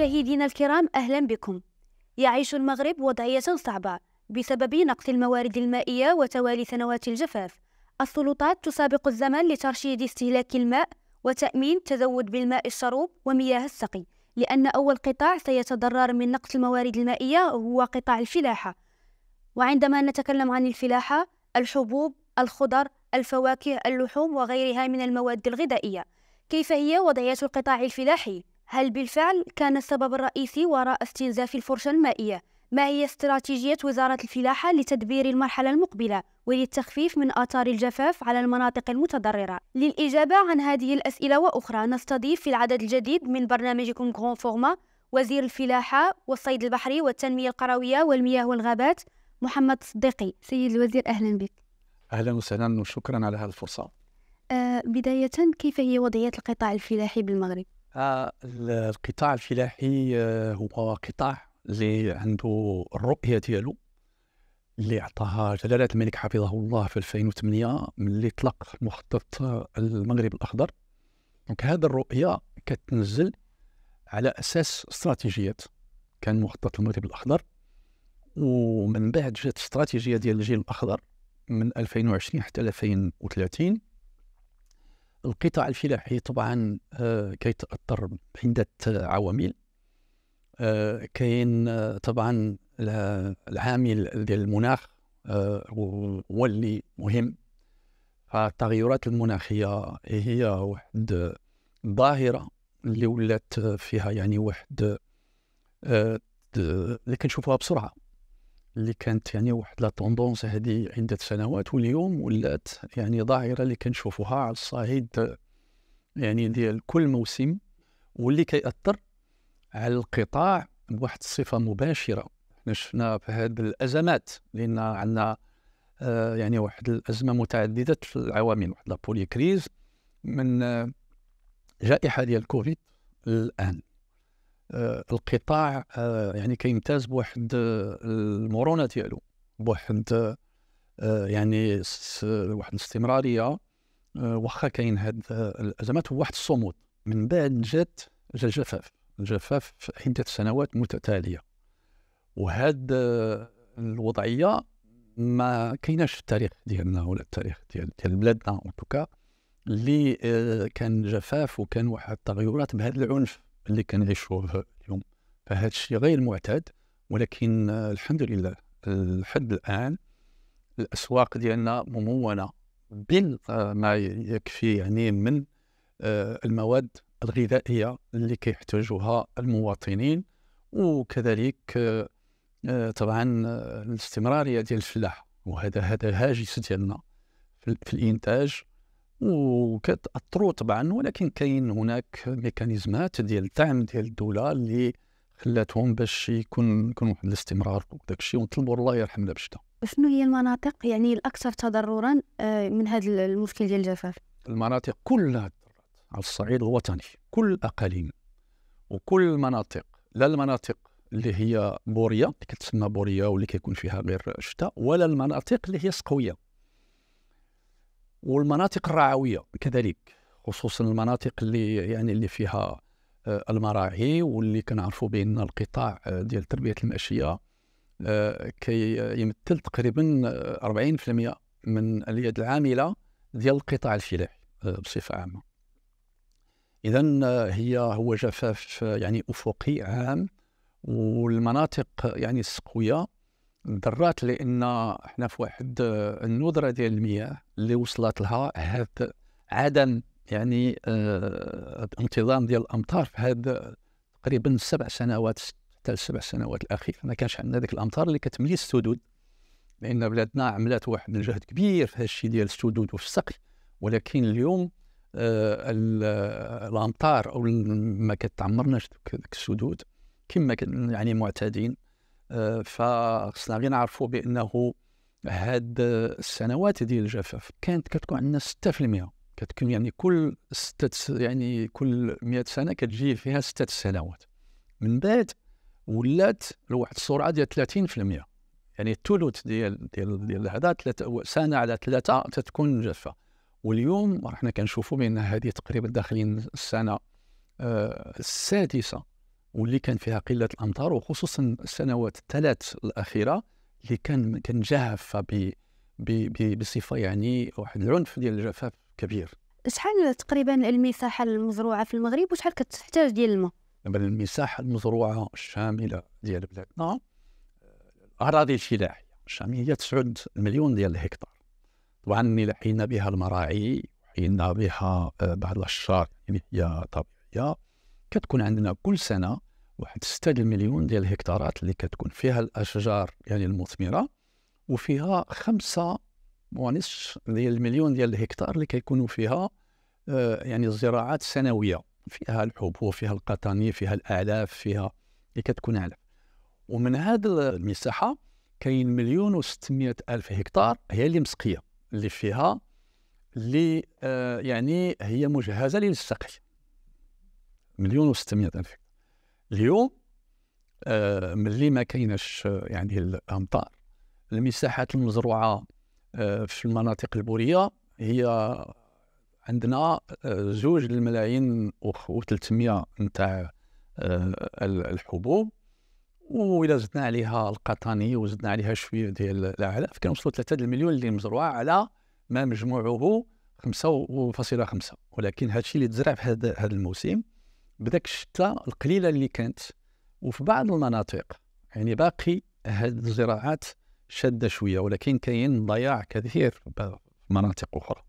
مشاهدينا الكرام أهلا بكم يعيش المغرب وضعية صعبة بسبب نقص الموارد المائية وتوالي سنوات الجفاف السلطات تسابق الزمن لترشيد استهلاك الماء وتأمين تزود بالماء الشروب ومياه السقي لأن أول قطاع سيتضرر من نقص الموارد المائية هو قطاع الفلاحة وعندما نتكلم عن الفلاحة الحبوب الخضر الفواكه اللحوم وغيرها من المواد الغذائية كيف هي وضعية القطاع الفلاحي هل بالفعل كان السبب الرئيسي وراء استنزاف الفرشة المائية؟ ما هي استراتيجية وزارة الفلاحة لتدبير المرحلة المقبلة وللتخفيف من آثار الجفاف على المناطق المتضررة؟ للإجابة عن هذه الأسئلة وأخرى نستضيف في العدد الجديد من برنامجكم غون فورما وزير الفلاحة والصيد البحري والتنمية القروية والمياه والغابات محمد صديقي سيد الوزير أهلا بك أهلا وسهلا وشكرا على هذه الفرصة أه بداية كيف هي وضعية القطاع الفلاحي بالمغرب؟ القطاع الفلاحي آه، هو قطاع اللي عنده الرؤيه ديالو اللي عطاها جلاله الملك حفظه الله في 2008 ملي طلق مخطط المغرب الاخضر دونك هذه الرؤيه كتنزل على اساس استراتيجيات كان مخطط المغرب الاخضر ومن بعد جات استراتيجيه ديال الجيل الاخضر من 2020 حتى 2030 القطاع الفلاحي طبعا آه، كيتاثر بعده عوامل آه، كاين آه، طبعا العامل ديال المناخ هو اللي مهم فالتغيرات المناخيه إيه هي واحد ظاهره اللي ولات فيها يعني واحد اللي كنشوفوها بسرعه اللي كانت يعني واحد لا طوندونس هذه عده سنوات واليوم ولات يعني ظاهره اللي كنشوفوها على الصعيد يعني ديال كل موسم واللي كيأثر على القطاع بواحد الصفه مباشره حنا شفنا في هذه الازمات لان عندنا آه، يعني واحد الازمه متعدده العوامل واحد لابولي كريز من آه، جائحه ديال كوفيد الان آه، القطاع آه، يعني كيمتاز بواحد آه، المرونه ديالو بواحد يعني واحد الاستمراريه واخا كاين هاد الازمات وواحد الصمود من بعد جات جا الجفاف الجفاف عده سنوات متتاليه وهاد الوضعيه ما كايناش في التاريخ ديالنا ولا التاريخ ديال ديال بلادنا ان اللي كان جفاف وكان واحد التغيرات بهذا العنف اللي كنعيشوه اليوم فهذا الشيء غير معتاد ولكن الحمد لله لحد الان الاسواق ديالنا ممونه بما آه، يكفي يعني من آه، المواد الغذائيه اللي كيحتاجوها المواطنين وكذلك آه، طبعا الاستمراريه ديال الفلاح وهذا هذا هاجس ديالنا في الانتاج وكتاثروا طبعا ولكن كاين هناك ميكانيزمات ديال الدعم ديال الدوله اللي خلاتهم باش يكون يكون واحد الاستمرار وداك الشيء ونطلبوا الله يرحمنا بشتا شنو هي المناطق يعني الاكثر تضررا آه، من هذا المشكل ديال الجفاف المناطق كلها تضررت على الصعيد الوطني كل الاقاليم وكل المناطق لا المناطق اللي هي بوريه اللي كتسمى بوريه واللي كيكون فيها غير الشتاء ولا المناطق اللي هي سقويه والمناطق الرعويه كذلك خصوصا المناطق اللي يعني اللي فيها آه، المراعي واللي كنعرفوا بان القطاع آه، ديال تربيه الماشيه آه، كيمثل تقريبا 40% من اليد العامله ديال القطاع الفلاحي بصفه عامه اذا هي هو جفاف يعني افقي عام والمناطق يعني السقويه الذرات لان احنا في واحد آه، الندره ديال المياه اللي وصلت لها هذا عدم يعني آه، انتظام ديال الامطار في هذا تقريبا السبع سنوات حتى السبع سنوات الاخيره ما كانش عندنا ذيك الامطار اللي كتملي السدود لان بلادنا عملت واحد الجهد كبير في هذا الشيء ديال السدود وفي الصقل ولكن اليوم آه، الامطار او ما كتعمرناش السدود كما يعني معتادين آه، فخصنا غير نعرفوا بانه هاد السنوات ديال الجفاف كانت كتكون عندنا 6% كتكون يعني كل ستة يعني كل 100 سنه كتجي فيها ستة سنوات من بعد ولات لواحد السرعه ديال 30% يعني الثلث ديال ديال ديال هذا سنه على ثلاثه تتكون جافه واليوم راه حنا كنشوفوا بان هذه تقريبا داخلين السنه آه السادسه واللي كان فيها قله الامطار وخصوصا السنوات الثلاث الاخيره اللي كان كان جافه بصفه يعني واحد العنف ديال الجفاف كبير. شحال تقريبا المساحه المزروعه في المغرب وشحال كتحتاج ديال الماء؟ المساحه المزروعه الشامله ديال بلادنا الاراضي آه، الفلاحيه الشاميه هي 9 مليون ديال الهكتار. طبعا لحينا حينا بها المراعي وحينا بها آه، بعض الاشجار اللي يعني هي طبيعيه كتكون عندنا كل سنه واحد 6 مليون ديال الهكتارات اللي كتكون فيها الاشجار يعني المثمره وفيها خمسة ونصف ديال المليون ديال الهكتار اللي كيكونوا فيها آه، يعني الزراعات السنويه فيها الحبوب فيها القطانية فيها الاعلاف فيها اللي كتكون اعلاف ومن هذه المساحه كاين مليون و الف هكتار هي اللي مسقيه اللي فيها اللي آه يعني هي مجهزه للسقي مليون و الف هكتار اليوم آه، ملي ما كايناش آه، يعني الامطار المساحات المزروعه آه، في المناطق البوريه هي عندنا زوج الملايين و300 نتاع الحبوب وإذا زدنا عليها القطاني وزدنا عليها شويه ديال الاعلاف كنوصلوا 3 المليون اللي مزروعه على ما مجموعه 5.5 ولكن هذا الشيء اللي تزرع في هذا الموسم بداك الشتاء القليله اللي كانت وفي بعض المناطق يعني باقي هاد الزراعات شاده شويه ولكن كاين ضياع كثير في مناطق اخرى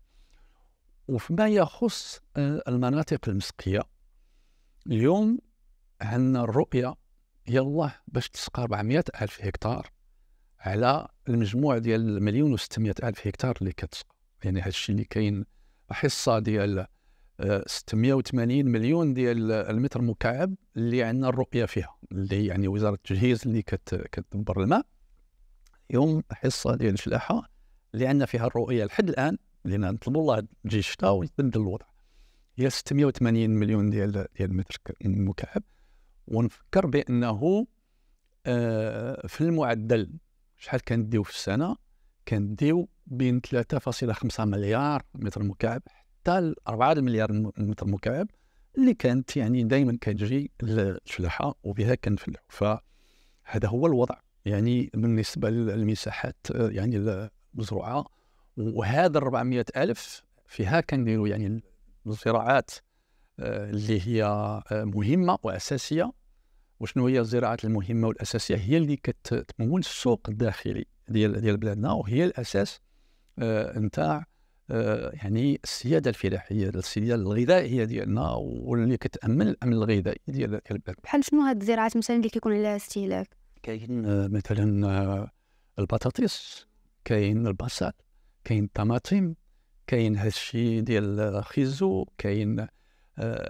وفيما يخص آه، المناطق المسقيه اليوم عندنا الرؤيه يلا باش تسقى 400 الف هكتار على المجموع ديال مليون و 600 الف هكتار اللي كتسقى يعني هذا الشيء اللي كاين حصه ديال 680 مليون ديال المتر مكعب اللي عندنا الرؤيه فيها اللي يعني وزاره التجهيز اللي كتدبر الماء يوم حصه ديال الفلاحه اللي عندنا فيها الرؤيه لحد الان لان نطلبوا الله تجي الشتاء ويتبدل الوضع هي 680 مليون ديال ديال المتر مكعب ونفكر بانه آه، في المعدل شحال كنديو في السنه كنديو بين 3.5 مليار متر مكعب حتى 4 مليار متر مكعب اللي كانت يعني دائما كتجي الفلاحه وبها كنفلحوا فهذا هو الوضع يعني بالنسبه للمساحات يعني المزروعه وهذا 400 الف فيها كنديروا يعني الزراعات آه، اللي هي آه، مهمه واساسيه وشنو هي الزراعات المهمه والاساسيه هي اللي كتمول السوق الداخلي ديال ديال بلادنا وهي الاساس آه، نتاع آه، يعني السياده الفلاحيه السياده الغذائيه ديالنا واللي كتامن الامن الغذائي ديال البلد بحال شنو هاد الزراعات مثلا اللي كيكون عليها استهلاك كاين آه، مثلا آه، البطاطس كاين البصل كاين الطماطم كاين هادشي ديال الخيزو كاين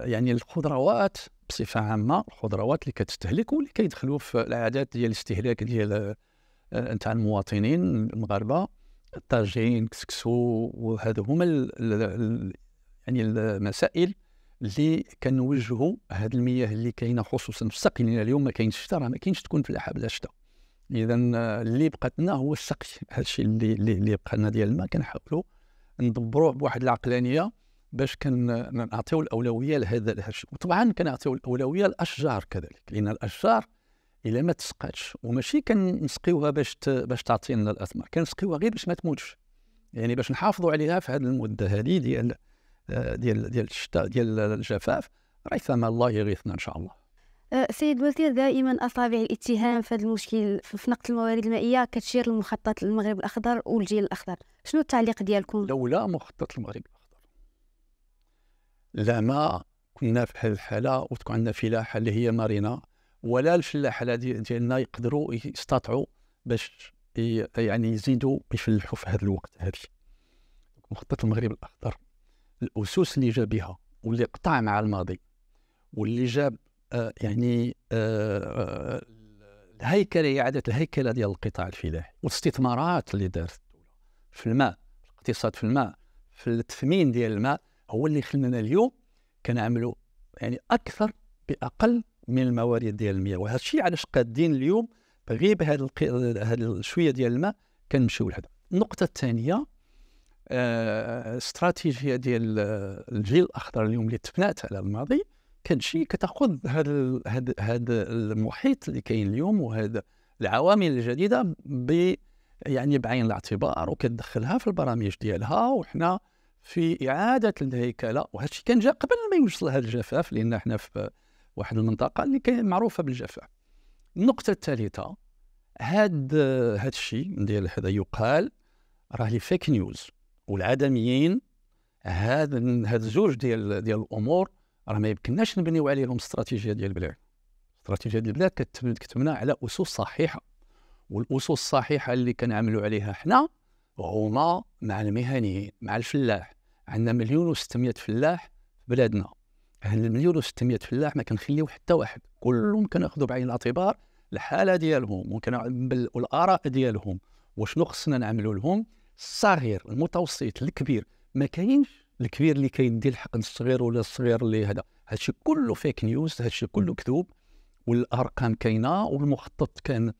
يعني الخضروات بصفه عامه الخضروات اللي كتستهلك واللي كيدخلوا في العادات ديال الاستهلاك ديال نتاع المواطنين المغاربه الطاجين كسكسو وهذو هما يعني المسائل اللي كنوجهوا هذه المياه اللي كاينه خصوصا في السقي لان اليوم ما كاينش الشتاء راه ما كاينش تكون فلاحه بلا شتاء اذا اللي بقات لنا هو السقي هذا الشيء اللي اللي, اللي بقى لنا ديال الماء كنحاولوا ندبروه بواحد العقلانيه باش كنعطيو الاولويه لهذا الشيء وطبعا كنعطيو الاولويه للاشجار كذلك لان الاشجار الا ما تسقاتش وماشي كنسقيوها باش باش تعطينا الاثمار كنسقيوها غير باش ما تموتش يعني باش نحافظوا عليها في هذه المده هذه ديال آه، ديال ديال الشتاء ديال الجفاف راه الله يغيثنا ان شاء الله أه، سيد الوزير دائما اصابع الاتهام في هذا المشكل في نقد الموارد المائيه كتشير لمخطط المغرب الاخضر والجيل الاخضر شنو التعليق ديالكم لولا مخطط المغرب الاخضر لما كنا في الحاله وتكون عندنا فلاحه اللي هي مارينا ولا الفلاحه ديالنا يقدروا يستطيعوا باش يعني يزيدوا يفلحوا في هذا الوقت هذا مخطط المغرب الاخضر الاسس اللي جا بها واللي قطع مع الماضي واللي جاب آه، يعني آه، آه، الهيكله اعاده الهيكله ديال القطاع الفلاحي والاستثمارات اللي دارت الدوله في الماء في الاقتصاد في الماء في التثمين ديال الماء هو اللي خلانا اليوم كنعملوا يعني اكثر باقل من الموارد ديال المياه وهذا الشيء علاش قادين اليوم غير بهذا هذا الشويه ديال الماء كنمشيو لهذا النقطه الثانيه الاستراتيجيه آه، ديال الجيل الاخضر اليوم اللي تبنات على الماضي كان شيء كتاخذ هذا هذا هاد المحيط اللي كاين اليوم وهذا العوامل الجديده ب يعني بعين الاعتبار وكتدخلها في البرامج ديالها وحنا في اعاده الهيكله وهذا الشيء كان جا قبل ما يوصل هذا الجفاف لان احنا في واحد المنطقه اللي معروفه بالجفاف النقطه الثالثه هاد هاد الشيء ديال هذا يقال راه لي فيك نيوز والعدميين هاد هاد زوج ديال ديال الامور راه ما يمكنناش نبنيو عليهم استراتيجيه ديال البلاد استراتيجيه ديال البلاد كتبنى على اسس صحيحه والاسس الصحيحه اللي كنعملوا عليها حنا هما مع المهنيين مع الفلاح عندنا مليون و600 فلاح في بلادنا المليون و600 فلاح ما كنخليو حتى واحد كلهم كناخذوا بعين الاعتبار الحاله ديالهم وكنعمل والاراء ديالهم وشنو خصنا نعملوا لهم الصغير المتوسط الكبير ما كاينش الكبير اللي كيدي الحقن الصغير ولا الصغير اللي هذا هادشي كله فيك نيوز هادشي كله كذوب والارقام كاينه والمخطط كان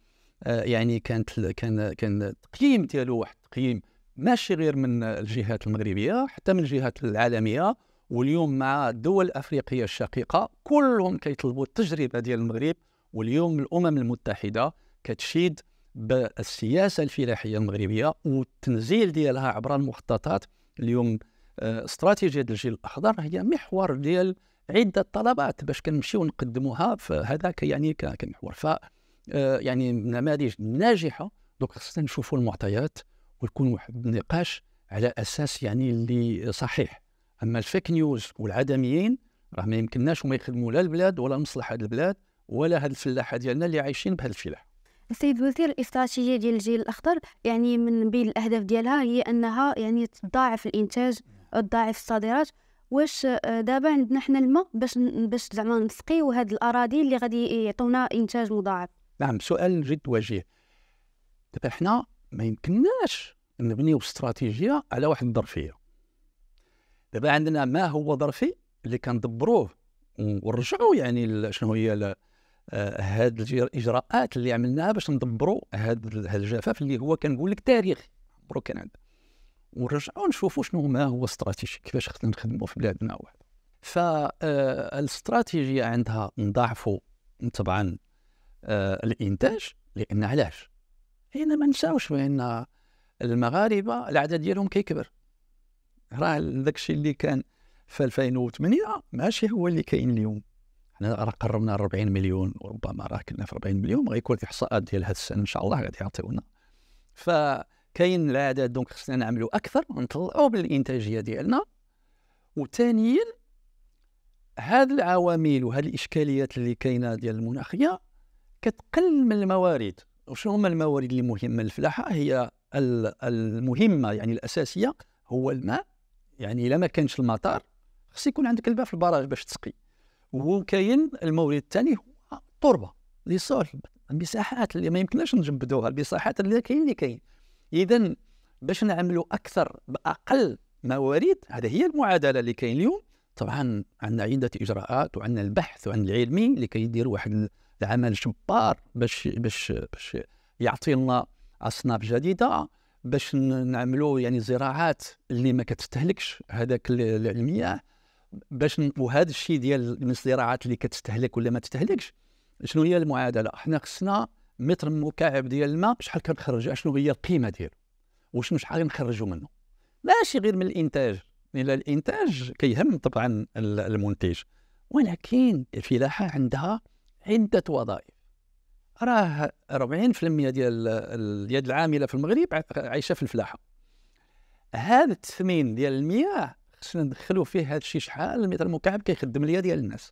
آه يعني كانت كان كان التقييم ديالو واحد التقييم ماشي غير من الجهات المغربيه حتى من الجهات العالميه واليوم مع الدول الافريقيه الشقيقه كلهم كيطلبوا التجربه ديال المغرب واليوم الامم المتحده كتشيد بالسياسه الفلاحيه المغربيه والتنزيل ديالها عبر المخططات اليوم آه، استراتيجيه الجيل الاخضر هي محور ديال عده طلبات باش كنمشيو نقدموها فهذا يعني كمحور ف آه، يعني نماذج ناجحه دونك خصنا نشوفوا المعطيات ويكون واحد النقاش على اساس يعني اللي صحيح اما الفيك نيوز والعدميين راه ما يمكنناش وما يخدموا لا البلاد ولا مصلحه البلاد ولا هاد الفلاحه ديالنا اللي عايشين بهذا الفلاح السيد الوزير الاستراتيجيه ديال الجيل الاخضر يعني من بين الاهداف ديالها هي انها يعني تضاعف الانتاج تضاعف الصادرات واش آه، دابا عندنا حنا الماء باش باش زعما نسقيو هاد الاراضي اللي غادي يعطونا انتاج مضاعف نعم سؤال جد وجيه دابا حنا ما يمكنناش نبنيو استراتيجيه على واحد الظرفيه دابا عندنا ما هو ظرفي اللي كندبروه ونرجعوا يعني شنو هي آه، هاد الاجراءات اللي عملناها باش ندبروا هاد الجفاف اللي هو كنقول لك تاريخي عمرو كان عندنا ونرجعوا نشوفوا شنو ما هو استراتيجي كيفاش خصنا نخدموا في بلادنا واحد فالاستراتيجيه آه، عندها نضاعفوا طبعا آه، الانتاج لان علاش؟ لان ما نساوش بان المغاربه العدد ديالهم كيكبر راه ذاك الشيء اللي كان في 2008 ماشي هو اللي كاين اليوم حنا راه قربنا 40 مليون وربما راه كنا في 40 مليون غيكون الاحصاءات ديال هذه السنه ان شاء الله غادي يعطيونا فكاين العدد دونك خصنا نعملوا اكثر نطلعوا بالانتاجيه ديالنا وثانيا هذه العوامل وهذه الاشكاليات اللي كاينه ديال المناخيه كتقل من الموارد وشنو هما الموارد اللي مهمه للفلاحه هي المهمه يعني الاساسيه هو الماء يعني الا ما كانش المطار خص يكون عندك الماء في البراج باش تسقي وكاين المورد الثاني هو التربه لي سول المساحات اللي ما يمكنناش نجبدوها المساحات اللي كاين اللي كاين اذا باش نعملوا اكثر باقل موارد هذه هي المعادله اللي كاين اليوم طبعا عندنا عده اجراءات وعندنا البحث وعندنا العلمي اللي يدير واحد العمل جبار باش باش باش يعطي لنا اصناف جديده باش نعملوا يعني زراعات اللي ما كتستهلكش هذاك المياه باش وهذا الشيء ديال الزراعات اللي كتستهلك ولا ما تستهلكش شنو هي المعادله حنا خصنا متر مكعب ديال الماء شحال كنخرج شنو هي القيمه ديالو وشنو شحال نخرجوا منه ماشي غير من الانتاج الى الانتاج كيهم طبعا المنتج ولكن الفلاحه عندها عده وظائف راه 40% ديال اليد العامله في المغرب عايشه في الفلاحه هذا التثمين ديال المياه خصنا ندخلوا فيه هذا الشيء شحال المتر المكعب كيخدم ليا ديال الناس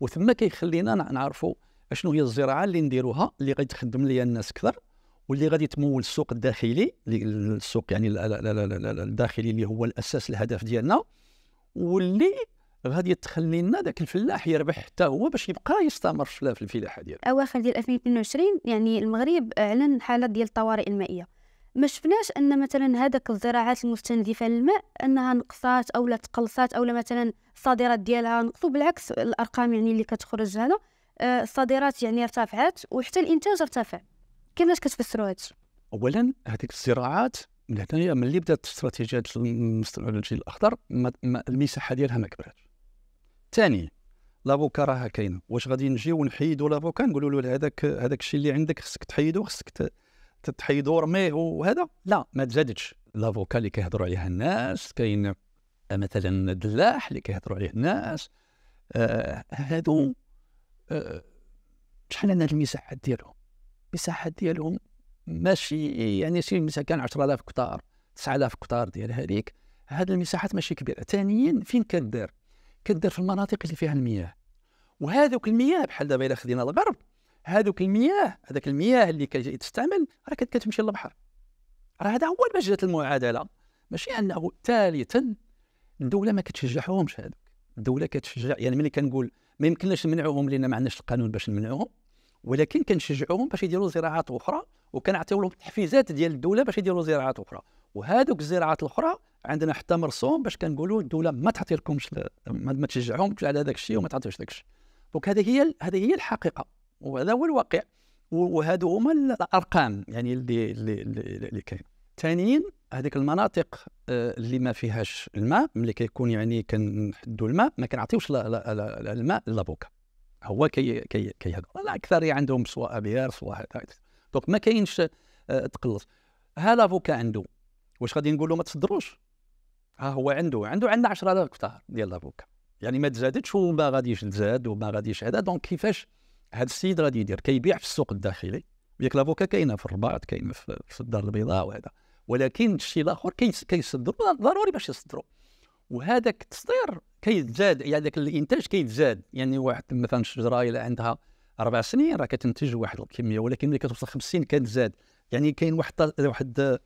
وثم كيخلينا نعرفوا اشنو هي الزراعه اللي نديروها اللي غادي تخدم ليا الناس اكثر واللي غادي تمول السوق الداخلي السوق يعني الداخلي اللي هو الاساس الهدف ديالنا واللي غادي طيب، تخلي لنا ذاك الفلاح يربح حتى هو باش يبقى يستمر في الفلاحه ديالو اواخر ديال 2022 يعني المغرب اعلن حاله ديال الطوارئ المائيه ما شفناش ان مثلا هذاك الزراعات المستنزفه للماء انها نقصات او لا تقلصات او لا مثلا الصادرات ديالها نقصوا بالعكس الارقام يعني اللي كتخرج هنا آه، الصادرات يعني ارتفعت وحتى الانتاج ارتفع كيفاش كتفسروا هذا اولا هذيك الزراعات من هنايا ملي بدات استراتيجيه المستقبل الاخضر المساحه ديالها ما كبرتش ثاني لافوكا راها كاينه واش غادي نجي ونحيدوا لافوكا نقولوا له هذاك هذاك الشيء اللي عندك خصك تحيدو خصك تحيدو رميه وهذا لا ما تزادتش لافوكا اللي كيهضروا عليها الناس كاين مثلا الدلاح اللي كيهضروا عليه الناس آه هادو آه شحال عندنا المساحات ديالهم المساحات ديالهم ماشي يعني شي مساحه كان 10000 كتار 9000 كتار ديال هذيك هاد المساحات ماشي كبيره ثانيا فين كدير كدير في المناطق اللي فيها المياه وهذوك المياه بحال دابا الا خدينا الغرب هذوك المياه هذاك المياه اللي كتستعمل راه كتمشي للبحر راه هذا هو باش جات المعادله ماشي انه ثالثا الدوله ما كتشجعهمش هذوك الدوله كتشجع يعني ملي كنقول ما يمكنناش نمنعوهم لان ما عندناش القانون باش نمنعوهم ولكن كنشجعوهم باش يديروا زراعات اخرى وكنعطيو لهم التحفيزات ديال الدوله باش يديروا زراعات اخرى وهذوك الزراعات الاخرى عندنا حتى مرسوم باش كنقولوا الدوله ما تعطي لكمش ما تشجعهمش على هذاك الشيء وما تعطيوش داك الشيء دونك هذه هي هذه هي الحقيقه وهذا هو الواقع وهذو هما الارقام يعني اللي اللي اللي كاين ثانيا هذيك المناطق آه، اللي ما فيهاش الماء ملي كيكون يعني كنحدوا الماء ما كنعطيوش الماء لابوكا هو كي كي كيهضر الاكثريه عندهم سواء بيار سواء دونك ما كاينش آه، تقلص ها لافوكا عنده واش غادي نقول له ما تصدروش ها هو عنده عنده عندنا 10000 هكتار ديال لافوكا يعني ما تزادتش وما غاديش تزاد وما غاديش هذا دونك كيفاش هذا السيد غادي يدير كيبيع في السوق الداخلي ياك لافوكا كاينه في الرباط كاينه في الدار البيضاء وهذا ولكن الشيء الاخر كيصدر ضروري باش يصدروا وهذاك التصدير كيتزاد يعني ذاك الانتاج كيتزاد يعني واحد مثلا الشجره الى عندها اربع سنين راه كتنتج واحد الكميه ولكن ملي كتوصل 50 كتزاد يعني كاين واحد واحد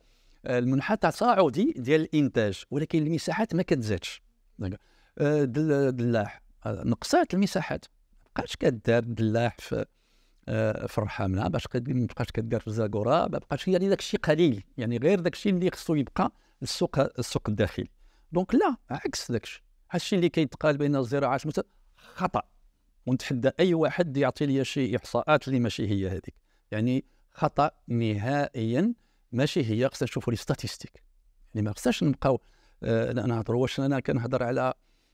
المنحى تصاعدي ديال الانتاج ولكن المساحات ما كتزادش الدلاح آه، آه، نقصات المساحات ما بقاش كدار الدلاح في آه، في الرحامنا باش ما بقاش كدار في الزاكوره ما بقاش يعني داك الشيء قليل يعني غير داك الشيء اللي خصو يبقى السوق السوق الداخلي دونك لا عكس داك الشيء هذا الشيء اللي كيتقال بان الزراعه خطا ونتحدى اي واحد يعطي لي شي احصاءات اللي ماشي هي هذيك يعني خطا نهائيا ماشي هي خصنا نشوفوا لي ستاتيستيك يعني ما خصناش نبقاو آه نهضروا واش انا كنهضر على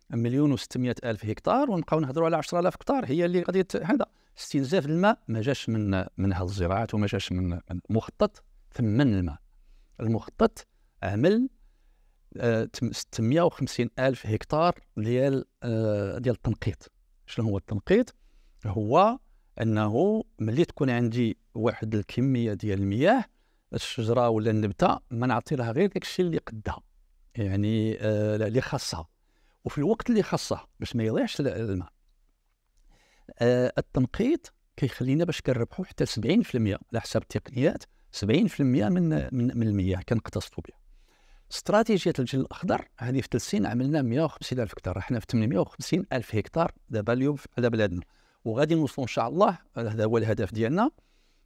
مليون و600 الف هكتار ونبقاو نهضروا على 10000 هكتار هي اللي غادي هذا استنزاف الماء ما جاش من من هالزراعات الزراعات وما جاش من المخطط ثمن الماء المخطط عمل آه 650 الف هكتار ديال آه ديال التنقيط شنو هو التنقيط هو انه ملي تكون عندي واحد الكميه ديال المياه الشجره ولا النبته ما نعطي لها غير داكشي اللي قدها يعني آه اللي خاصها وفي الوقت اللي خاصه باش ما يضيعش الماء آه التنقيط كيخلينا باش كنربحوا حتى 70% على حساب التقنيات 70% من من, من المياه كنقتصدوا بها استراتيجيه الجل الاخضر هذه في ثلاث سنين عملنا 150 الف هكتار احنا في 850 الف هكتار دابا اليوم على بلادنا وغادي نوصلوا ان شاء الله هذا هو الهدف ديالنا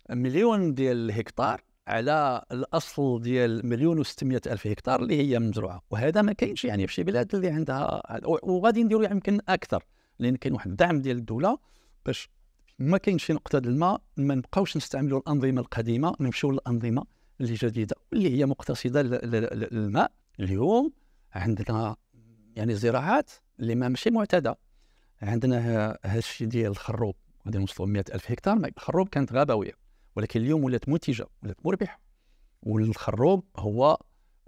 مليون ديال الهكتار على الاصل ديال مليون و600 الف هكتار اللي هي مزروعه وهذا ما كاينش يعني في شي بلاد اللي عندها وغادي نديروا يمكن اكثر لان كاين واحد الدعم ديال الدوله باش ما كاينش شي نقطه ديال الماء ما نبقاوش نستعملوا الانظمه القديمه نمشيو للانظمه اللي جديده اللي هي مقتصده للماء اليوم عندنا يعني زراعات اللي ما ماشي معتاده عندنا هادشي ديال الخروب غادي نوصلوا 100 الف هكتار الخروب كانت غابويه ولكن اليوم ولات منتجه ولات مربحه والخروب هو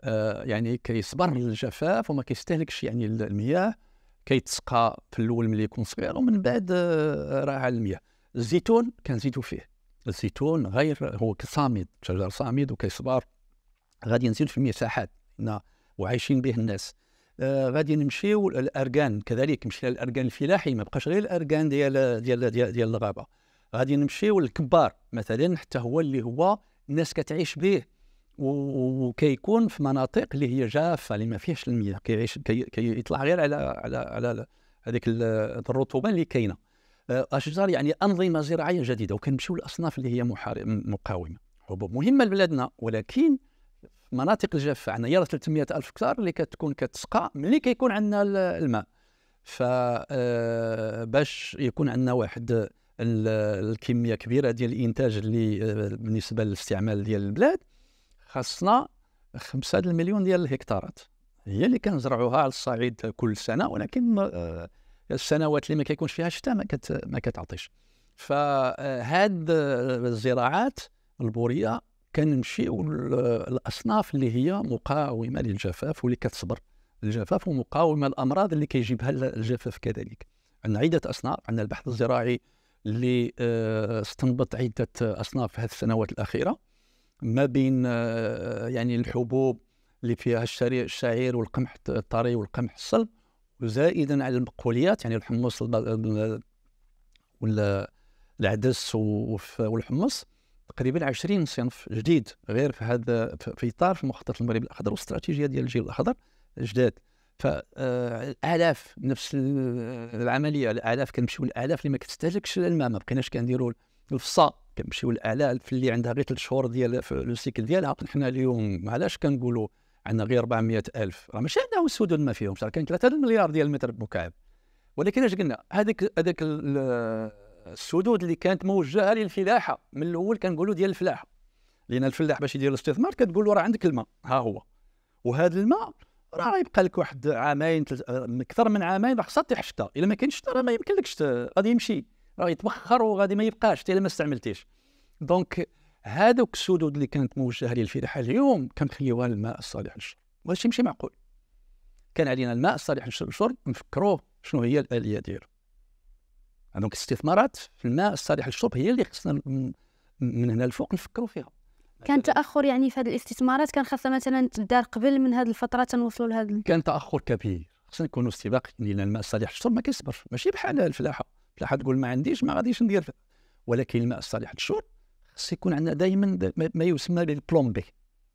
آه، يعني كيصبر للجفاف وما كيستهلكش يعني المياه كيتسقى في الاول ملي يكون صغير ومن بعد راه على المياه الزيتون كنزيدو فيه الزيتون غير هو صامد شجر صامد وكيصبر غادي نزيد في المساحات وعايشين به الناس آه غادي نمشيو الاركان كذلك مشينا للاركان الفلاحي ما بقاش غير الاركان ديال ديال ديال, ديال الغابه غادي نمشيو للكبار مثلا حتى هو اللي هو الناس كتعيش به وكيكون في مناطق اللي هي جافه اللي ما فيهاش المياه كيعيش كي كيطلع غير على على على هذيك الرطوبه اللي كاينه اشجار يعني انظمه زراعيه جديده وكنمشيو للاصناف اللي هي مقاومه حبوب مهمه لبلادنا ولكن مناطق الجافه عندنا يلا 300 الف هكتار اللي كتكون كتسقى ملي كيكون عندنا الماء ف باش يكون عندنا واحد الكميه كبيره ديال الانتاج اللي آه، بالنسبه للاستعمال ديال البلاد خاصنا 5 المليون ديال الهكتارات هي اللي كنزرعوها على الصعيد كل سنه ولكن آه، السنوات اللي ما كيكونش فيها الشتاء ما كت ما كتعطيش فهاد آه، الزراعات البوريه كنمشيو الاصناف اللي هي مقاومه للجفاف واللي كتصبر الجفاف ومقاومه الامراض اللي كيجيبها الجفاف كذلك عندنا عده اصناف عندنا البحث الزراعي اللي استنبط آه، عده اصناف هذه السنوات الاخيره ما بين آه، يعني الحبوب اللي فيها الشعير والقمح الطري والقمح الصلب وزائدا على المقوليات يعني الحمص والعدس والحمص تقريبا 20 صنف جديد غير في هذا في اطار في مخطط المغرب الاخضر والاستراتيجيه ديال الجيل الاخضر جداد فالالاف نفس العمليه الالاف كنمشيو للالاف اللي ما كتستهلكش الماء ما بقيناش كنديروا الفصا كنمشيو للالاف اللي عندها غير ثلاث شهور ديال لو سيكل ديالها حنا اليوم علاش كنقولوا عندنا غير 400 الف راه ماشي عندنا السدود ما فيهمش راه كاين 3 مليار ديال المتر مكعب ولكن اش قلنا هذيك هذاك السدود اللي كانت موجهه للفلاحه من الاول كنقولوا ديال الفلاحه لان الفلاح باش يدير الاستثمار كتقول له راه عندك الماء ها هو وهذا الماء راه يبقى لك واحد عامين اكثر آه، من عامين راح تطيح الشتاء الا ما كاينش الشتاء راه ما يمكنلكش غادي يمشي راه يتبخر وغادي ما يبقاش الا ما استعملتيش دونك هذوك السدود اللي كانت موجهه لي اليوم كنخليوها للماء الصالح للشرب وهادشي ماشي معقول كان علينا الماء الصالح للشرب نفكروه شنو هي الاليه ديالو دونك الاستثمارات في الماء الصالح للشرب هي اللي خصنا من هنا لفوق نفكروا فيها كان تاخر يعني في هذه الاستثمارات كان خاصها مثلا تدار قبل من هذه الفتره تنوصلوا لهذا كان تاخر كبير خصنا نكونوا استباق يعني لان الماء الصالح الشرب ما كيصبرش ماشي بحال الفلاحه الفلاحه تقول ما عنديش ما غاديش ندير ولكن الماء الصالح للشرب خص يكون عندنا دائما ما يسمى بالبلومبي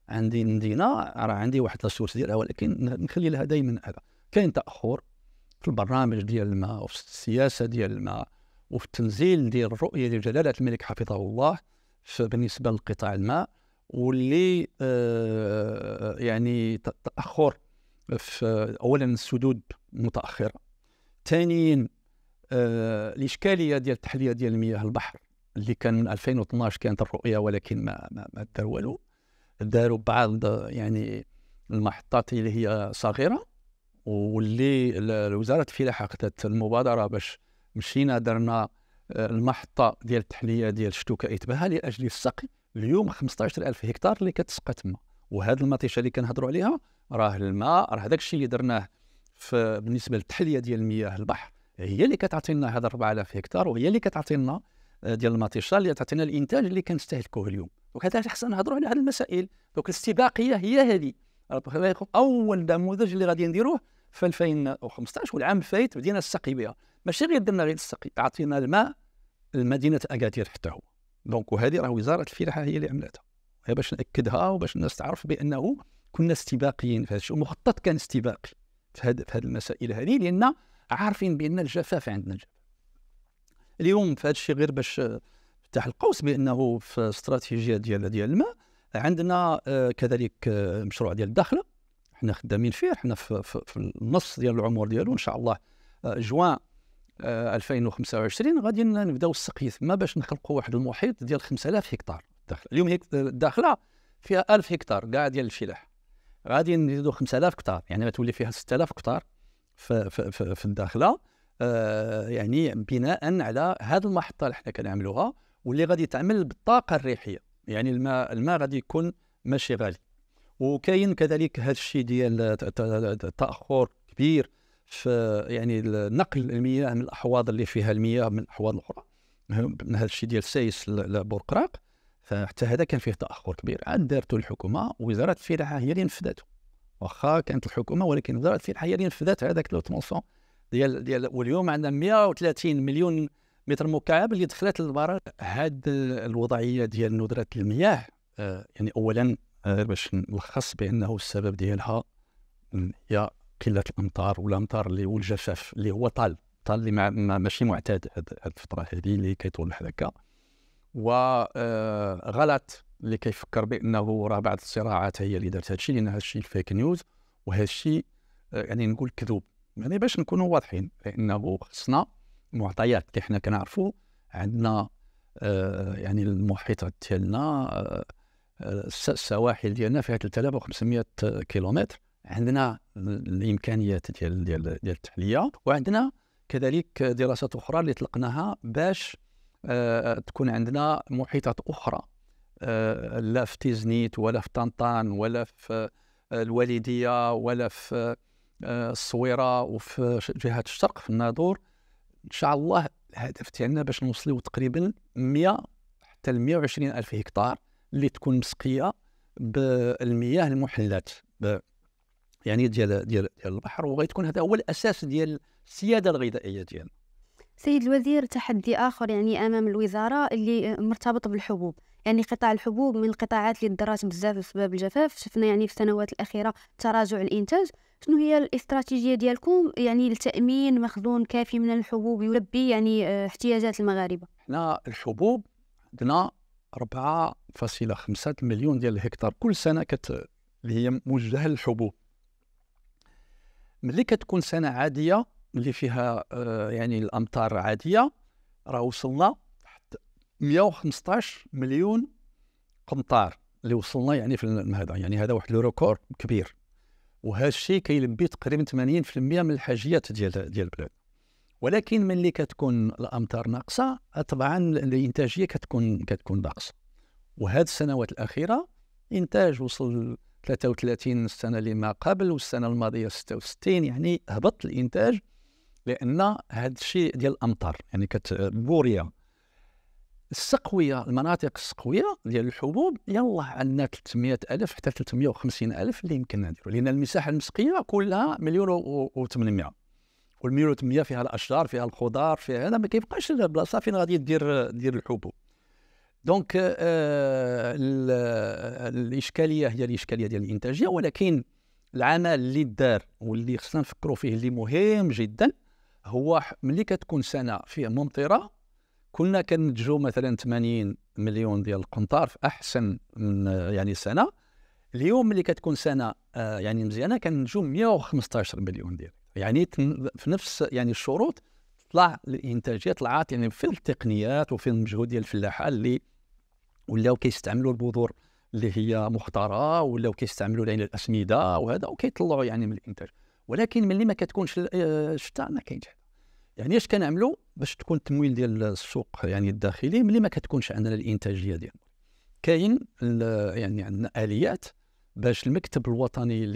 عندي مدينه راه عندي واحد لاسورس ديالها ولكن نخلي لها دائما هذا كاين تاخر في البرنامج ديال الماء وفي السياسه ديال الماء وفي التنزيل ديال الرؤيه لجلاله الملك حفظه الله بالنسبه لقطاع الماء واللي آه، يعني تاخر في اولا السدود متاخره ثانيا آه، الاشكاليه ديال التحليه ديال مياه البحر اللي كان من 2012 كانت الرؤيه ولكن ما ما, ما دار والو داروا بعض يعني المحطات اللي هي صغيره واللي وزاره الفلاحه اخذت المبادره باش مشينا درنا المحطه ديال التحليه ديال الشتو كيتباها لاجل السقي اليوم 15000 هكتار اللي كتسقى تما وهذا المطيشه اللي كنهضروا عليها راه الماء راه داك الشيء اللي درناه في بالنسبه للتحليه ديال مياه البحر هي اللي كتعطينا هذا 4000 هكتار وهي اللي كتعطينا آه، ديال المطيشه اللي تعطينا الانتاج اللي كنستهلكوه اليوم وكذا حسن نهضروا على هذه المسائل دوك الاستباقيه هي هذه اول نموذج اللي غادي نديروه في 2015 والعام الفايت بدينا السقي بها ماشي غير درنا غير السقي عطينا الماء لمدينه اكادير حتى هو دونك وهذه راه وزاره الفلاحه هي اللي عملتها هي باش ناكدها وباش الناس تعرف بانه كنا استباقيين في هذا الشيء المخطط كان استباقي في هذه المسائل هذه لان عارفين بان الجفاف عندنا الجفاف اليوم في هذا الشيء غير باش تحت القوس بانه في استراتيجيه ديال ديال الماء عندنا آه، كذلك آه، مشروع ديال الداخله حنا خدامين فيه حنا في, في, في النص ديال العمر ديالو ان شاء الله آه، جوان 2025 آه، غادي نبداو السقي تما باش نخلقوا واحد المحيط ديال 5000 هكتار الداخل اليوم هيك الداخله فيها 1000 هكتار كاع ديال الفلاح غادي نزيدوا 5000 هكتار يعني غتولي فيها 6000 هكتار في, في, في, في الداخله آه يعني بناء على هذه المحطه اللي حنا كنعملوها واللي غادي تعمل بالطاقه الريحيه يعني الماء الماء غادي يكون ماشي غالي وكاين كذلك هذا الشيء ديال تاخر كبير في يعني نقل المياه يعني من الاحواض اللي فيها المياه من الاحواض الاخرى من هذا الشيء ديال سايس لبورقراق حتى هذا كان فيه تاخر كبير عاد دارته الحكومه وزاره الفلاحه هي اللي نفذته واخا كانت الحكومه ولكن وزاره الفلاحه هي اللي نفذت هذاك لو تمونسون ديال ديال واليوم عندنا 130 مليون متر مكعب اللي دخلت للبراد هذه الوضعيه ديال ندره المياه آه، يعني اولا آه، باش نلخص بانه السبب ديالها هي قله الامطار والامطار اللي هو الجفاف اللي هو طال طال اللي ما ماشي معتاد هذه الفتره هذه اللي كيطول هكا وغلط آه، اللي كيفكر بانه راه بعض الصراعات هي اللي دارت هذا الشيء لان هذا الشيء الفيك نيوز الشيء يعني نقول كذوب يعني باش نكونوا واضحين لانه خصنا معطيات اللي حنا كنعرفوا عندنا آه، يعني المحيطات ديالنا آه، السواحل ديالنا فيها 3500 كيلومتر عندنا الامكانيات ديال ديال ديال التحليه وعندنا كذلك دراسات اخرى اللي طلقناها باش آه، تكون عندنا محيطات اخرى آه، لا في تيزنيت ولا في طنطان ولا في آه، الوالديه ولا في الصويره وفي جهه الشرق في الناظور ان شاء الله الهدف تاعنا باش نوصلوا تقريبا 100 حتى ل 120 الف هكتار اللي تكون مسقيه بالمياه المحلات يعني ديال ديال ديال البحر وغيتكون هذا هو الاساس ديال السياده الغذائيه ديالنا سيد الوزير تحدي اخر يعني امام الوزاره اللي مرتبط بالحبوب يعني قطاع الحبوب من القطاعات اللي ضرات بزاف بسبب الجفاف شفنا يعني في السنوات الاخيره تراجع الانتاج شنو هي الاستراتيجيه ديالكم يعني لتامين مخزون كافي من الحبوب يلبي يعني آه، احتياجات المغاربه حنا الحبوب عندنا 4.5 مليون ديال الهكتار كل سنه كت اللي هي موجهه للحبوب ملي كتكون سنه عاديه اللي فيها آه، يعني الامطار عاديه راه وصلنا حتى 115 مليون قمطار اللي وصلنا يعني في هذا يعني هذا واحد الريكور كبير وهذا الشيء كيلبي تقريبا 80% من الحاجيات ديال ديال البلاد ولكن ملي كتكون الامطار ناقصه طبعا الانتاجيه كتكون كتكون ناقصه وهذه السنوات الاخيره الانتاج وصل 33 السنه اللي ما قبل والسنه الماضيه 66 يعني هبط الانتاج لان هذا الشيء ديال الامطار يعني كتبوريا السقويه المناطق السقويه ديال الحبوب يلا عندنا 300 الف حتى 350 الف اللي يمكن نديرو لان المساحه المسقيه كلها مليون و800 والمليون و800 فيها الاشجار فيها الخضار فيها هذا ما كيبقاش البلاصه فين غادي دير دير الحبوب دونك الاشكاليه هي الاشكاليه ديال الانتاجيه ولكن العمل اللي دار واللي خصنا نفكروا فيه اللي مهم جدا هو ملي كتكون سنه فيها ممطره كنا كنتجو مثلا 80 مليون ديال القنطار في احسن من يعني سنه اليوم ملي كتكون سنه آه، يعني مزيانه كنتجو 115 مليون ديال يعني في نفس يعني الشروط طلع الانتاجيه طلعت يعني في التقنيات وفي المجهود ديال الفلاحه اللي ولاو كيستعملوا البذور اللي هي مختاره ولاو كيستعملوا العين الاسمده وهذا وكيطلعوا يعني من الانتاج ولكن ملي ما كتكونش آه، الشتاء ما كاينش يعني اش كنعملوا باش تكون التمويل ديال السوق يعني الداخلي ملي ما كتكونش عندنا الانتاجيه ديالنا كاين يعني عندنا اليات باش المكتب الوطني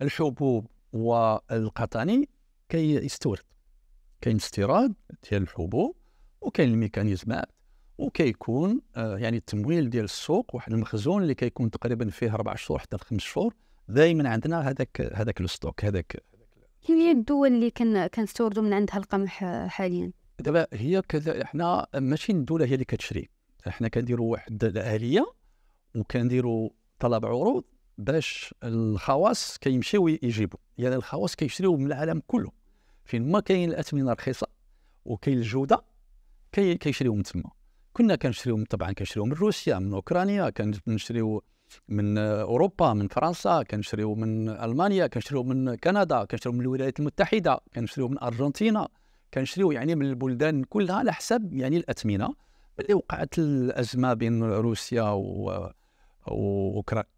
للحبوب والقطني كيستورد كاين استيراد ديال الحبوب وكاين الميكانيزمات وكيكون آه، يعني التمويل ديال السوق واحد المخزون اللي كيكون تقريبا فيه اربع شهور حتى لخمس شهور دائما عندنا هذاك هذاك الستوك هذاك كيف هي الدول اللي كنستوردوا من عندها القمح آه، حاليا دابا هي كذا احنا ماشي الدوله هي اللي كتشري احنا كنديروا واحد الاليه وكنديروا طلب عروض باش الخواص كيمشيو يجيبوا يعني الخواص كيشريو من العالم كله فين ما كاين الاثمنه رخيصه وكاين الجوده كيشريو من تما كنا كنشريو طبعا كنشريو من روسيا من اوكرانيا كنشريو من آه، اوروبا من فرنسا كنشريو من المانيا كنشريو من كندا كنشريو من الولايات المتحده كنشريو من ارجنتينا كنشريو يعني من البلدان كلها على حسب يعني الاثمنه ملي وقعت الازمه بين روسيا و واوكرانيا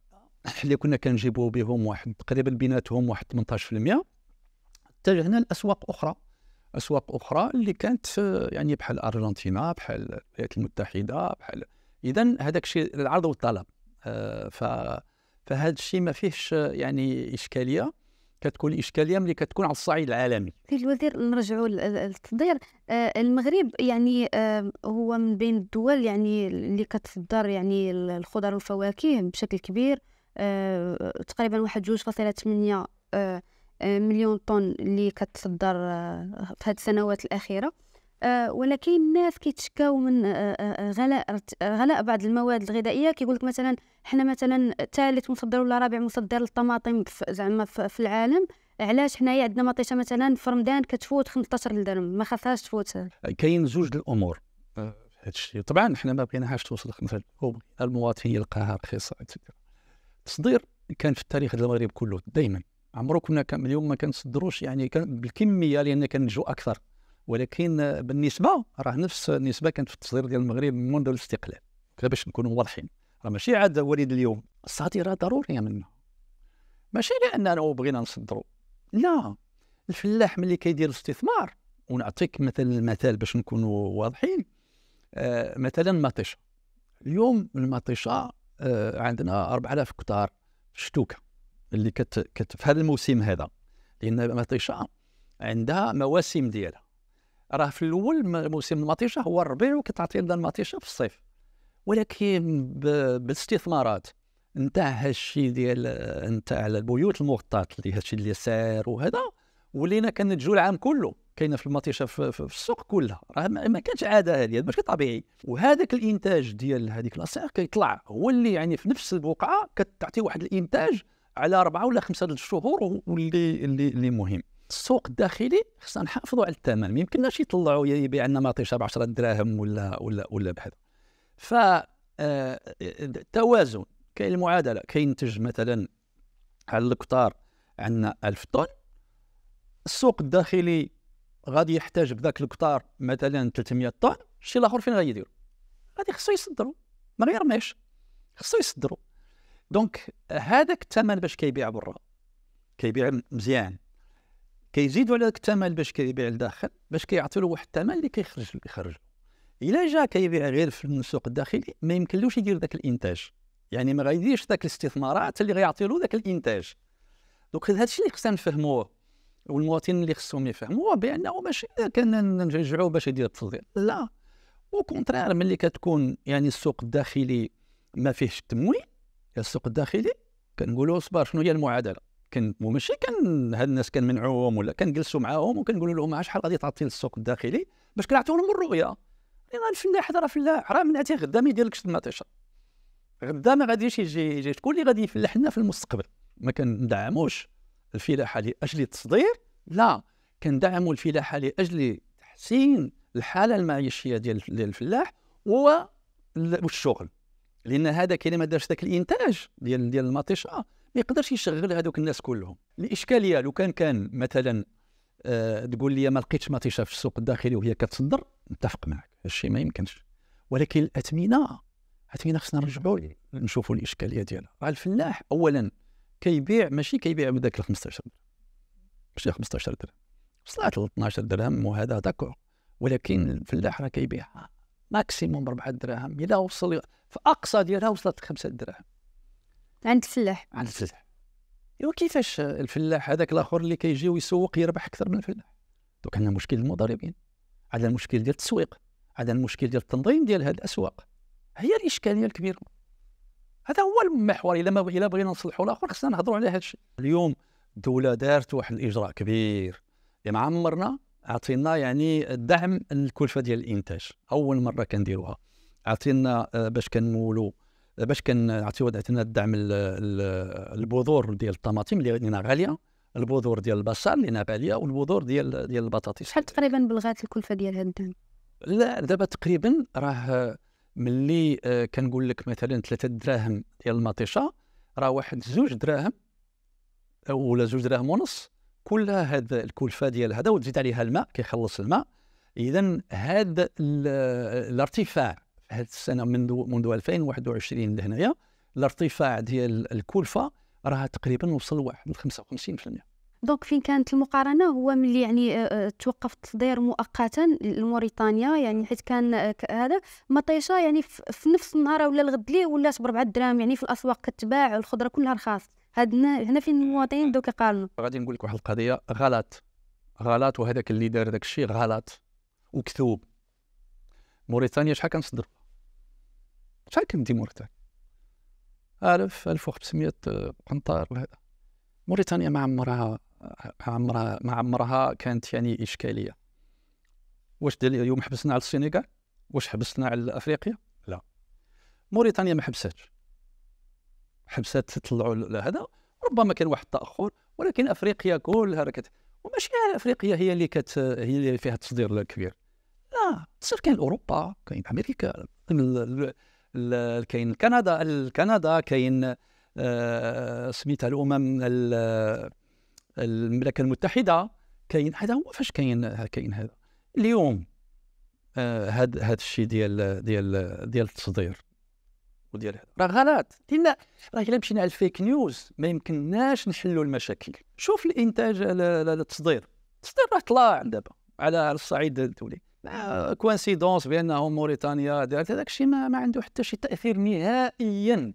اللي كنا كنجيبوا بهم واحد تقريبا بيناتهم واحد 18% اتجهنا لاسواق اخرى اسواق اخرى اللي كانت يعني بحال ارجنتينا بحال الولايات المتحده بحال اذا هذاك الشيء العرض والطلب آه، ف فهذا الشيء ما فيهش يعني اشكاليه كتكون الاشكاليه ملي كتكون على الصعيد العالمي سيد الوزير نرجعوا للتصدير آه، المغرب يعني آه، هو من بين الدول يعني اللي كتصدر يعني الخضر والفواكه بشكل كبير تقريبا واحد جوج فاصلة 8 مليون طن اللي كتصدر آه، في هذه السنوات الأخيرة آه، ولكن الناس كيتشكاو من آه، غلاء غلاء بعض المواد الغذائيه كيقول لك مثلا حنا مثلا ثالث مصدر ولا رابع مصدر للطماطم زعما في العالم علاش حنايا عندنا مطيشه مثلا في رمضان كتفوت 15 درهم ما خاصهاش تفوت كاين زوج الامور هادشي طبعا حنا ما بغيناهاش توصل 5 المواطن يلقاها رخيصه تصدير كان في التاريخ ديال المغرب كله دائما عمرو كنا كم اليوم ما كنصدروش يعني كان بالكميه لان كنجوا اكثر ولكن آه، بالنسبه راه نفس النسبه كانت في التصدير ديال المغرب منذ الاستقلال كذا باش نكونوا واضحين راه ماشي عاد وليد اليوم الصادره ضروريه منا ماشي لاننا بغينا نصدروا لا الفلاح ملي كيدير الاستثمار ونعطيك مثلا المثال باش نكونوا واضحين آه مثلا مطيشه اليوم المطيشه آه عندنا 4000 كتار شتوكه اللي كت, كت في هذا الموسم هذا لان المطيشه عندها مواسم ديالها راه في الاول موسم المطيشه هو الربيع وكتعطي لنا المطيشه في الصيف ولكن بالاستثمارات نتاع هادشي ديال نتاع البيوت المغطاه اللي هادشي اللي سار وهذا ولينا كنتجو العام كله كاينه في المطيشه في, في, في السوق كلها راه ما كانتش عاده هذه ماشي طبيعي وهذاك الانتاج ديال هذيك لاسير كيطلع هو اللي يعني في نفس البقعه كتعطي واحد الانتاج على اربعه ولا خمسه الشهور واللي اللي اللي مهم السوق الداخلي خصنا نحافظوا على الثمن ما يمكنناش يطلعوا يبيع لنا مطيشه ب 10 دراهم ولا ولا ولا بحال ف آه، التوازن كاين المعادله كينتج مثلا على الكتار عندنا 1000 طن السوق الداخلي غادي يحتاج بذاك الكتار مثلا 300 طن الشيء الاخر فين غادي يديروا غادي خصو يصدروا ما غيرماش خصو يصدروا دونك هذاك الثمن باش كيبيع برا كيبيع مزيان كيزيدوا على ذاك الثمن باش كيبيع لداخل باش كيعطي له واحد الثمن اللي كيخرج يخرج الا جا كيبيع غير في السوق الداخلي ما يمكنلوش يدير ذاك الانتاج يعني ما غايديرش ذاك الاستثمارات اللي غيعطي له ذاك الانتاج دونك هذا الشيء اللي خصنا نفهموه والمواطنين اللي خصهم يفهموه بانه ماشي كان نرجعوا باش يدير التصدير لا وكونترير ملي كتكون يعني السوق الداخلي ما فيهش التموين السوق الداخلي كنقولوا صبر شنو هي المعادله كان ماشي كان هاد الناس كنمنعوهم ولا كنجلسوا معاهم وكنقولوا لهم أه، شحال غادي تعطي للسوق الداخلي باش كنعطيو لهم الرؤيه لان الفلاح راه فلاح راه منعتي غدا ما يدير لكش المطيشه غدا ما غاديش يجي يجي شكون اللي غادي يفلح لنا في المستقبل ما كندعموش الفلاحه لاجل التصدير لا كندعموا الفلاحه لاجل تحسين الحاله المعيشيه ديال الفلاح والشغل لان هذا ما دارش ذاك الانتاج ديال ديال المطيشه آه، ما يقدرش يشغل هذوك الناس كلهم الاشكاليه لو كان كان مثلا أه تقول لي ما لقيتش مطيشه في السوق الداخلي وهي كتصدر متفق معك هادشي ما يمكنش ولكن الاثمنه الاثمنه خصنا نرجعوا نشوفوا الاشكاليه ديالها راه الفلاح اولا كيبيع ماشي كيبيع بداك ال 15 درهم ماشي 15 درهم وصلت ل 12 درهم وهذا داكور ولكن الفلاح راه كيبيعها ماكسيموم 4 دراهم الى وصل في اقصى ديالها وصلت 5 دراهم عند الفلاح عند الفلاح ايوا كيفاش الفلاح هذاك الاخر اللي كيجي ويسوق يربح اكثر من الفلاح دوك عندنا مشكل المضاربين عندنا المشكل ديال التسويق عندنا المشكل ديال التنظيم ديال هذه الاسواق هي الاشكاليه الكبيره هذا هو المحور الا ما الا بغينا نصلحوا الاخر خصنا نهضروا على هذا الشيء اليوم الدوله دارت واحد الاجراء كبير يعني ما عمرنا اعطينا يعني الدعم للكلفه ديال الانتاج اول مره كنديروها عطينا آه، باش كنمولوا باش كنعطيو عطينا الدعم البذور ديال الطماطم اللي لنا غاليه البذور ديال البصل اللي غاليه والبذور ديال ديال البطاطس شحال تقريبا بلغات الكلفه ديال هذا الدعم لا دابا تقريبا راه ملي آه، كنقول لك مثلا ثلاثة دراهم ديال المطيشه راه واحد زوج دراهم ولا زوج دراهم ونص كل هذا الكلفه ديال هذا وتزيد عليها الماء كيخلص الماء اذا هذا الارتفاع هذه السنه منذ منذ 2021 لهنايا الارتفاع ديال الكلفه راه تقريبا وصل واحد 55% دونك فين كانت المقارنه هو ملي يعني آه، آه، توقف التصدير مؤقتا لموريتانيا يعني حيت كان آه، هذا مطيشه يعني في نفس النهار ولا الغد ليه ولات بربعه دراهم يعني في الاسواق كتباع الخضره كلها رخاص هادنا هنا فين المواطنين بداو كيقارنوا غادي نقول لك واحد القضيه غلط غلط وهذاك اللي دار داك الشيء غلط وكذوب موريتانيا شحال صدر شحال كندي موريتانيا 1000 1500 آه، قنطار وهذا موريتانيا ما عمرها عمرها ما عمرها كانت يعني اشكاليه واش دير يوم حبسنا على السنغال واش حبسنا على افريقيا لا موريتانيا ما حبستش حبسات تطلعوا هذا ربما كان واحد التاخر ولكن افريقيا كلها ركت وماشي افريقيا هي اللي كت هي اللي فيها التصدير الكبير لا آه، تصير كاين اوروبا كاين امريكا كاين كندا كندا كاين آه، سميتها الامم المملكه المتحده كاين هذا هو فاش كاين كاين هذا اليوم هذا آه، هذا الشيء ديال ديال ديال التصدير الحق وديال راه غلط لان راه الا مشينا على الفيك نيوز ما يمكنناش نحلوا المشاكل شوف الانتاج التصدير التصدير راه طلع دابا على الصعيد الدولي آه، كوانسيدونس بانه موريتانيا دارت هذاك الشيء ما, ما عنده حتى شي تاثير نهائيا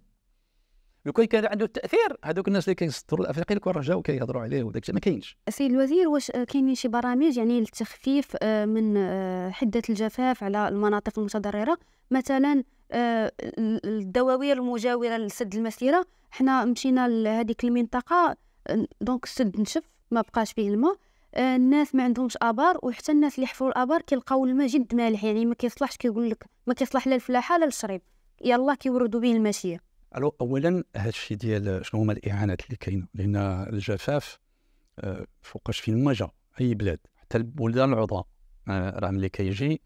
لو كان كان عنده التاثير هذوك الناس اللي كيصدروا الافريقيين كون راه جاو كيهضروا عليه وداك الشيء ما كاينش السيد الوزير واش كاينين شي برامج يعني للتخفيف آه، من آه، حده الجفاف على المناطق المتضرره مثلا آه، الدواوير المجاوره لسد المسيره حنا مشينا لهذيك المنطقه آه، دونك السد نشف ما بقاش فيه الماء آه، الناس ما عندهمش ابار وحتى الناس اللي حفروا الابار كيلقاو الماء جد مالح يعني ما كيصلحش كيقول لك ما كيصلح لا الفلاحه لا للشرب يلا كيوردوا به الماشيه الو اولا هذا الشيء ديال شنو هما الاعانات اللي كاينه لان الجفاف فوقاش فين ما جا اي بلاد حتى البلدان العظمى راه ملي كيجي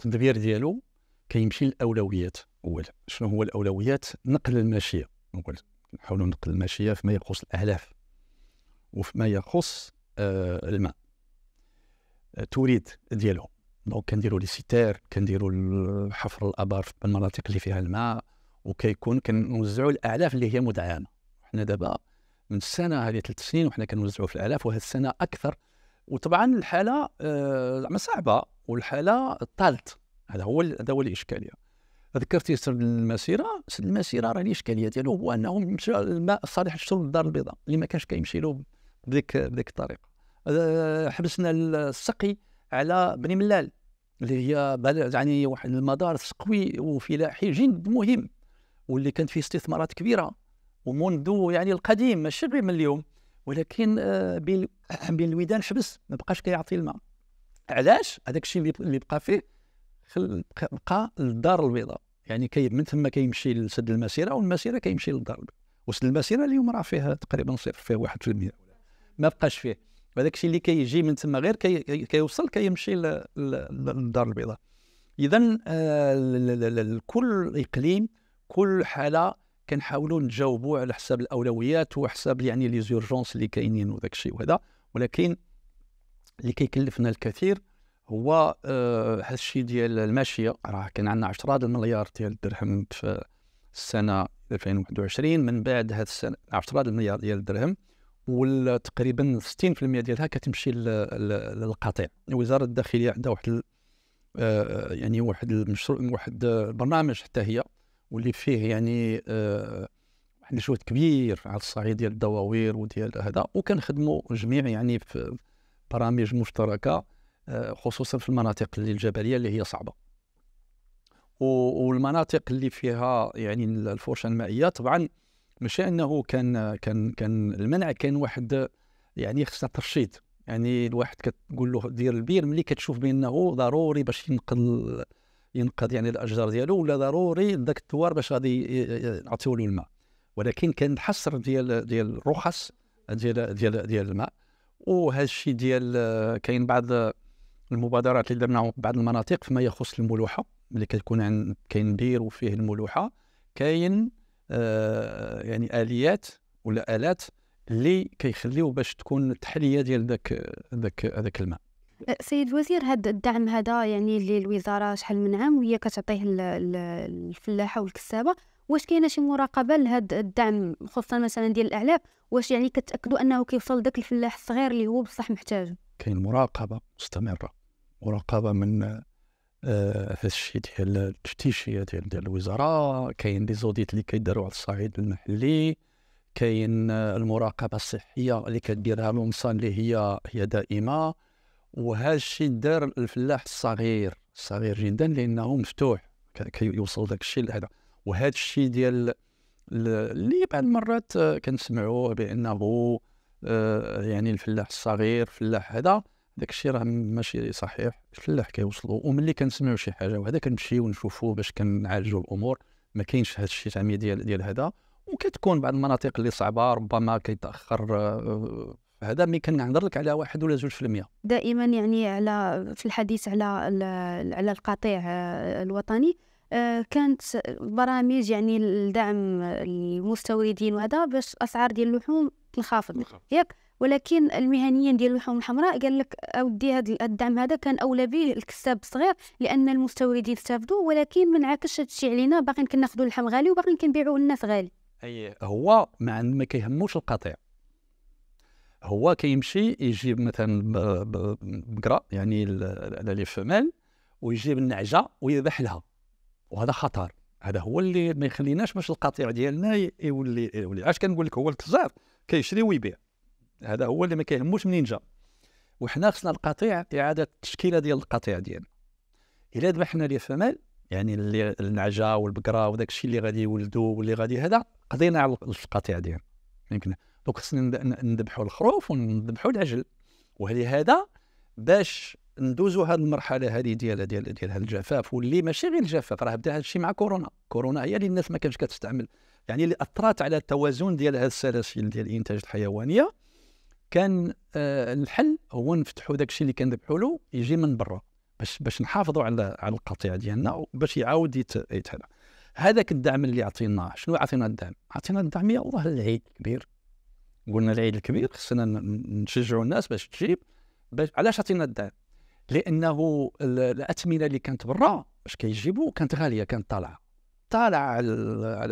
التدبير ديالو كيمشي الاولويات اولا شنو هو الاولويات نقل الماشيه اولا نحاولوا نقل الماشيه فيما يخص الاهداف وفيما يخص آه الماء آه، توريد ديالهم دونك كنديروا لي سيتير كنديروا حفر الابار في المناطق اللي فيها الماء وكيكون كنوزعوا الاعلاف اللي هي مدعمه حنا دابا من السنه هذه ثلاث سنين وحنا كنوزعوا في الاعلاف وهذه السنه اكثر وطبعا الحاله آه، زعما آه صعبه والحاله طالت هذا هو هذا هو الاشكاليه يعني. ذكرتي سر المسيره سر المسيره راه الاشكاليه ديالو هو انه مشى الماء الصالح الشرب للدار البيضاء اللي ما كانش كيمشي له بديك بديك الطريقه حبسنا السقي على بني ملال اللي هي يعني واحد المدار سقوي وفلاحي جد مهم واللي كانت فيه استثمارات كبيره ومنذ يعني القديم ماشي غير من اليوم ولكن آه، بين الودان حبس ما بقاش كيعطي الماء علاش هذاك الشيء اللي بقى فيه بقى للدار البيضاء يعني كي من ثم كيمشي لسد المسيره والمسيره كيمشي للدار البيضاء وسد المسيره اليوم راه فيها تقريبا صفر في 1% ما بقاش فيه وهذاك الشيء اللي كيجي من ثم غير كي كيوصل كيمشي للدار البيضاء اذا آه، كل اقليم كل حاله كنحاولوا نجاوبوا على حساب الاولويات وحساب يعني لي زورجونس اللي كاينين وداك الشيء وهذا ولكن اللي كيكلفنا الكثير هو آه، هذا الشيء ديال الماشيه راه كان عندنا 10 المليار ديال الدرهم في السنه 2021 من بعد هذه السنه 10 المليار ديال الدرهم وتقريبا 60% ديالها كتمشي للقطيع وزاره الداخليه عندها واحد آه، يعني واحد المشروع واحد البرنامج حتى هي واللي فيه يعني آه، واحد الجهد كبير على الصعيد ديال الدواوير وديال هذا وكنخدموا جميع يعني في برامج مشتركه خصوصا في المناطق اللي الجبليه اللي هي صعبه والمناطق اللي فيها يعني الفرشه المائيه طبعا ماشي انه كان كان كان المنع كان واحد يعني خصها ترشيد يعني الواحد كتقول له دير البير ملي كتشوف بانه ضروري باش ينقل ينقذ يعني الاشجار ديالو ولا ضروري ذاك الثوار باش غادي نعطيو له الماء ولكن كان الحصر ديال ديال الرخص ديال ديال ديال الماء وهذا الشيء ديال كاين بعض المبادرات اللي درناهم في بعض المناطق فيما يخص الملوحه ملي كتكون عند كاين بير وفيه الملوحه كاين آه يعني اليات ولا الات اللي كيخليو باش تكون التحليه ديال ذاك ذاك هذاك الماء أه، سيد الوزير هذا الدعم هذا يعني اللي الوزاره شحال من عام وهي كتعطيه الفلاحه والكسابه واش كاينه شي مراقبه لهذا الدعم خصوصا مثلا ديال الاعلاف واش يعني كتاكدوا انه كيوصل داك الفلاح الصغير اللي هو بصح محتاجه كاين مراقبه مستمره مراقبه من هذا آه، الشيء ديال التفتيشيه ديال الوزراء الوزاره كاين لي زوديت اللي كيداروا على الصعيد المحلي كاين آه، المراقبه الصحيه اللي كديرها لومسان اللي هي هي دائمه وهذا الشيء دار الفلاح الصغير صغير جدا لانه مفتوح كيوصل داك الشيء لهذا وهذا الشيء ديال اللي بعض المرات آه، كنسمعوه بانه آه، يعني الفلاح الصغير الفلاح هذا داك الشيء راه ماشي صحيح الفلاح كيوصلوا وملي كنسمعوا شي حاجه وهذا كنمشيو ونشوفوا باش كنعالجوا الامور ما كاينش هذا الشيء تاع ديال ديال هذا وكتكون بعض المناطق اللي صعبه ربما كيتاخر آه، آه، هذا مي كنهضر لك على واحد ولا زوج في المية دائما يعني على في الحديث على على القطيع الوطني كانت برامج يعني لدعم المستوردين وهذا باش اسعار ديال اللحوم الخافض ياك ولكن المهنيين ديال اللحوم الحمراء قال لك اودي هذا الدعم هذا كان اولى به الكساب الصغير لان المستوردين استافدوا ولكن ما عاكش هذا الشيء علينا باقيين كناخذوا اللحم غالي وباقيين كنبيعوا للناس غالي اي هو ما ما كيهموش القطيع هو كيمشي يجيب مثلا بقره يعني لي فمال ويجيب النعجه ويذبح لها وهذا خطر هذا هو اللي ما يخليناش باش القطيع ديالنا يولي يولي علاش كنقول لك هو الكزار كيشري ويبيع هذا هو اللي ما كيهموش منين جا وحنا خصنا القطيع اعاده التشكيله ديال القطيع ديالنا الا ذبحنا ليه في مال يعني اللي النعجه والبقره وداك الشيء اللي غادي يولدوا واللي غادي هذا قضينا على القطيع ديالنا يمكن دونك خصنا نذبحوا الخروف ونذبحوا العجل ولهذا باش ندوزو هذه المرحله هذه ديال ديال ديال هذا الجفاف واللي ماشي غير الجفاف راه بدا هذا الشيء مع كورونا كورونا هي اللي الناس ما كانتش كتستعمل يعني اللي اثرت على التوازن ديال هذه السلاسل ديال الانتاج الحيوانيه كان آه الحل هو نفتحوا داك الشيء اللي كنذبحوا له يجي من برا باش باش نحافظوا على على القطيع ديالنا باش يعاود يتهدى هذاك الدعم اللي عطينا شنو عطينا الدعم عطينا الدعم يا الله العيد الكبير قلنا العيد الكبير خصنا نشجعوا الناس باش تجيب باش علاش عطينا الدعم لانه الاثمنه اللي كانت برا باش كيجيبوا كانت غاليه كانت طالعه طالعه على,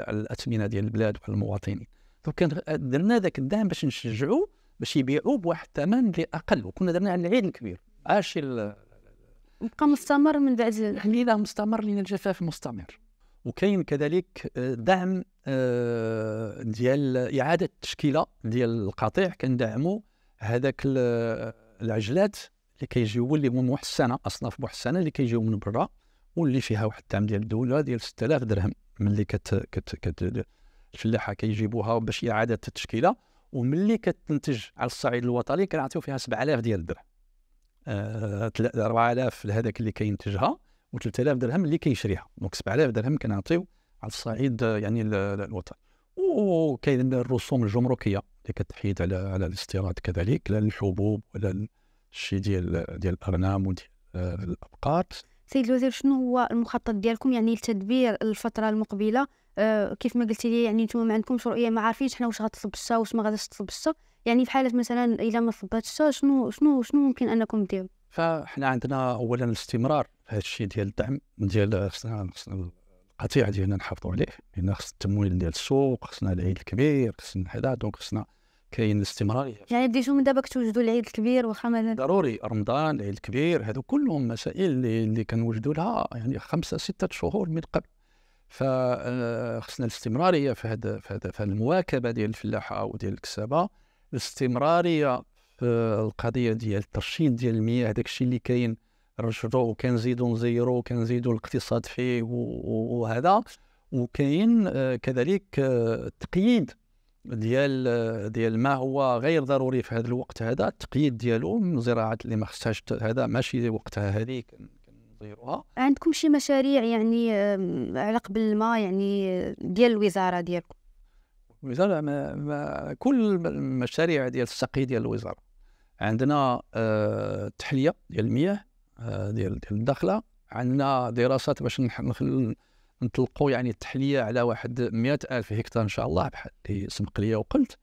الاثمنه ديال البلاد وعلى المواطنين دونك درنا ذاك الدعم باش نشجعوا باش يبيعوا بواحد الثمن اللي اقل وكنا درنا على العيد الكبير اش بقى مستمر من بعد لينا يعني مستمر لان الجفاف مستمر وكاين كذلك آه، دعم آه، ديال اعاده التشكيله ديال القطيع كندعموا هذاك العجلات اللي كيجيو اللي هما محسنه اصناف محسنه اللي كيجيو من برا واللي فيها واحد الدعم ديال الدوله ديال 6000 درهم ملي كت كت كت الفلاحه كيجيبوها باش اعاده التشكيله وملي كتنتج على الصعيد الوطني كنعطيو فيها 7000 ديال الدرهم آه 4000 لهذاك اللي كينتجها و 3000 درهم اللي كيشريها دونك 7000 درهم كنعطيو على الصعيد يعني الوطني وكاين الرسوم الجمركيه اللي كتحيد على على الاستيراد كذلك لا الحبوب ولا الشيء ديال ديال الارنام وديال آه، الابقار سيد الوزير شنو هو المخطط ديالكم يعني لتدبير الفتره المقبله أه كيف ما قلتي لي يعني انتم ما عندكمش رؤيه ما عارفينش حنا واش الشتاء واش ما غاداش الشتاء يعني في حاله مثلا الا ما الشتاء شنو شنو شنو ممكن انكم ديروا فاحنا عندنا اولا الاستمرار في هذا الشيء ديال الدعم ديال خصنا القطيع ديالنا نحافظوا عليه لان خص التمويل ديال السوق خصنا العيد الكبير خصنا هذا دونك خصنا كاين الاستمراريه يعني ديجو من دابا كتوجدوا العيد الكبير واخا ضروري رمضان العيد الكبير هادو كلهم مسائل اللي, اللي كنوجدوا لها يعني خمسه سته شهور من قبل فخصنا آه، الاستمراريه في هذا في هذا في المواكبه ديال الفلاحه وديال الكسابه الاستمراريه في القضيه ديال الترشيد ديال المياه داك الشيء اللي كاين نرشدوه وكنزيدو نزيرو وكنزيدو الاقتصاد فيه وهذا وكاين آه، كذلك آه، التقييد ديال ديال ما هو غير ضروري في هذا الوقت هذا التقييد ديالو من الزراعات اللي ما خصهاش هذا ماشي وقتها هذه كنديروها عندكم شي مشاريع يعني على قبل الماء يعني ديال الوزاره ديالكم الوزاره ما ما كل المشاريع ديال السقي ديال الوزاره عندنا آه، التحليه ديال المياه آه، ديال ديال الداخله عندنا دراسات باش نخلوا نطلقوا يعني التحليه على واحد مئة ألف هكتار ان شاء الله بحال اللي سبق لي وقلت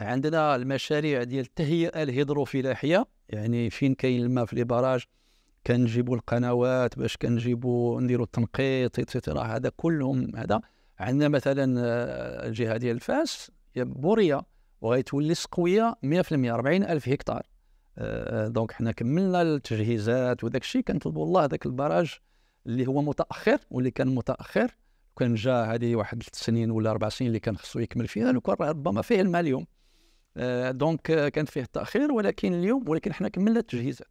عندنا المشاريع ديال التهيئه الهيدروفلاحيه يعني فين كاين الماء في لي باراج كنجيبوا القنوات باش كنجيبوا نديروا التنقيط اتسيتيرا هذا كلهم هذا عندنا مثلا آه، الجهه ديال فاس هي بوريه وغيتولي سقويه 100% 40 ألف هكتار آه، آه، دونك حنا كملنا التجهيزات وداك الشيء كنطلبوا الله ذاك البراج اللي هو متاخر واللي كان متاخر كان جا هذه واحد ثلاث سنين ولا اربع سنين اللي كان خصو يكمل فيها لو كان ربما فيه الماء اليوم آه دونك آه، كان فيه تاخير ولكن اليوم ولكن حنا كملنا التجهيزات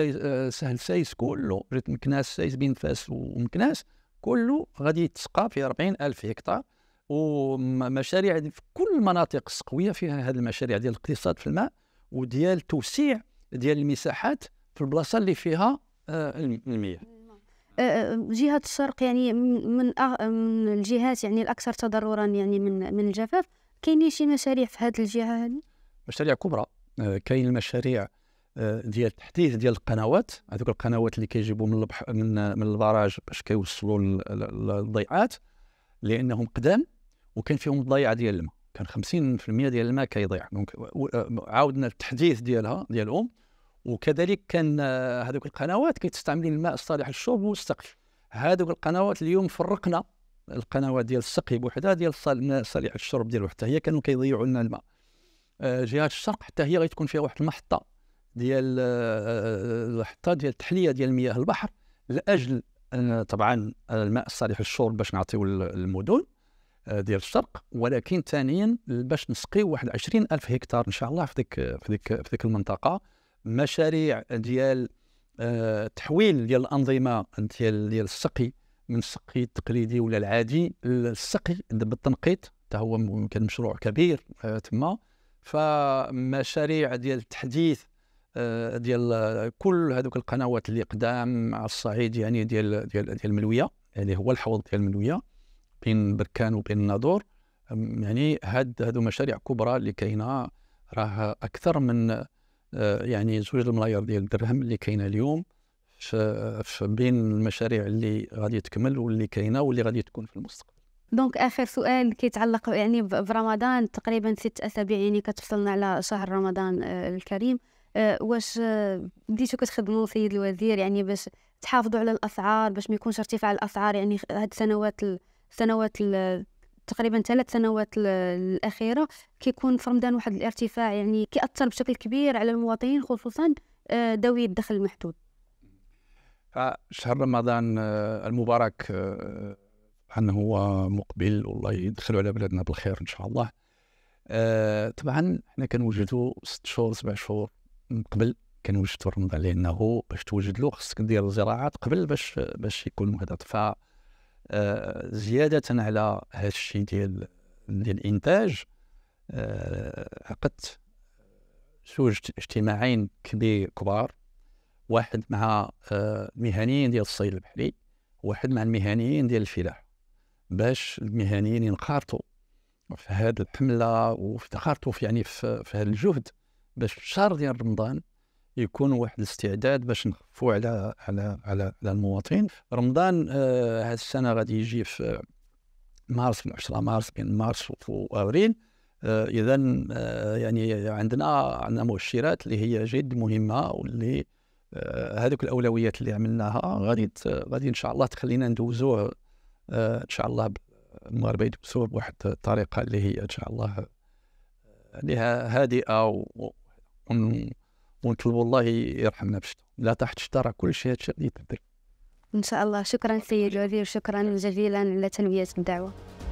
آه سهل سايس كله ريت مكناس سايس بين فاس ومكناس كله غادي يتسقى فيه 40000 هكتار ومشاريع في كل المناطق السقويه فيها هذه المشاريع ديال الاقتصاد في الماء وديال توسيع ديال المساحات في البلاصه اللي فيها آه، المياه جهة الشرق يعني من من الجهات يعني الأكثر تضررا يعني من من الجفاف كاينين شي مشاريع في هذه الجهة هذه؟ مشاريع كبرى آه، كاين المشاريع آه، ديال التحديث ديال القنوات هذوك القنوات اللي كيجيبوا من البح من من البراج باش كيوصلوا للضيعات لانهم قدام وكان فيهم الضيعه ديال الماء كان 50% ديال الماء كيضيع دونك عاودنا التحديث ديالها ديالهم وكذلك كان آه، هذوك القنوات كيستعملوا الماء الصالح للشرب والسقي هذوك القنوات اليوم فرقنا القنوات ديال السقي بوحدها ديال الماء الصالح للشرب ديال وحدها هي كانوا كيضيعوا لنا الماء آه، جهه الشرق حتى هي غتكون فيها واحد المحطه ديال آه، المحطه ديال التحليه ديال مياه البحر لاجل طبعا الماء الصالح للشرب باش نعطيو المدن ديال الشرق ولكن ثانيا باش نسقيو واحد 20000 هكتار ان شاء الله في ديك في ديك في ديك المنطقه مشاريع ديال آه، تحويل ديال الانظمه ديال ديال السقي من السقي التقليدي ولا العادي للسقي بالتنقيط حتى هو كان مشروع كبير آه، تما فمشاريع ديال التحديث آه، ديال كل هذوك القنوات اللي قدام على الصعيد يعني ديال ديال ديال الملويه يعني هو الحوض ديال الملويه بين بركان وبين الناظور يعني هاد هادو مشاريع كبرى اللي كاينه راه اكثر من آه، يعني زوج الملايير ديال الدرهم اللي كاينه اليوم في بين المشاريع اللي غادي تكمل واللي كاينه واللي غادي تكون في المستقبل دونك اخر سؤال كيتعلق يعني برمضان تقريبا ست اسابيع يعني كتفصلنا على شهر رمضان آه، الكريم آه، واش بديتوا كتخدموا سيد الوزير يعني باش تحافظوا على الاسعار باش ما يكونش ارتفاع الاسعار يعني هاد السنوات السنوات تقريبا ثلاث سنوات الاخيره كيكون في رمضان واحد الارتفاع يعني كيأثر بشكل كبير على المواطنين خصوصا آه، ذوي الدخل المحدود آه، شهر رمضان آه، المبارك طبعا هو مقبل والله يدخلوا على بلادنا بالخير ان شاء الله طبعا حنا كنوجدوا ست شهور سبع شهور من قبل كنوجدوا رمضان لانه باش توجد له خصك دير الزراعات قبل باش باش يكون مهدد ف آه، زياده على هذا الشيء ديال ديال الانتاج آه، عقدت زوج اجتماعين كبير كبار واحد مع المهنيين آه، ديال الصيد البحري واحد مع المهنيين ديال الفلاح باش المهنيين ينقارطوا في هذه الحمله وفي في يعني في, في هذا الجهد باش في الشهر ديال رمضان يكون واحد الاستعداد باش نخفوا على على على على المواطن رمضان آه هذه السنه غادي يجي في مارس من 10 مارس بين مارس وابريل آه اذا آه يعني عندنا عندنا مؤشرات اللي هي جد مهمه واللي آه هذوك الاولويات اللي عملناها غادي غادي ان شاء الله تخلينا ندوزوه آه، ان شاء الله المغاربه يدوزوه بواحد الطريقه اللي هي ان شاء الله عليها آه، هادئه و ونطلبوا الله يرحمنا بالشتا لا تحت الشتا راه كل شيء هادشي الشيء يتبدل ان شاء الله شكرا سيد الوزير شكرا جزيلا على تنويه الدعوه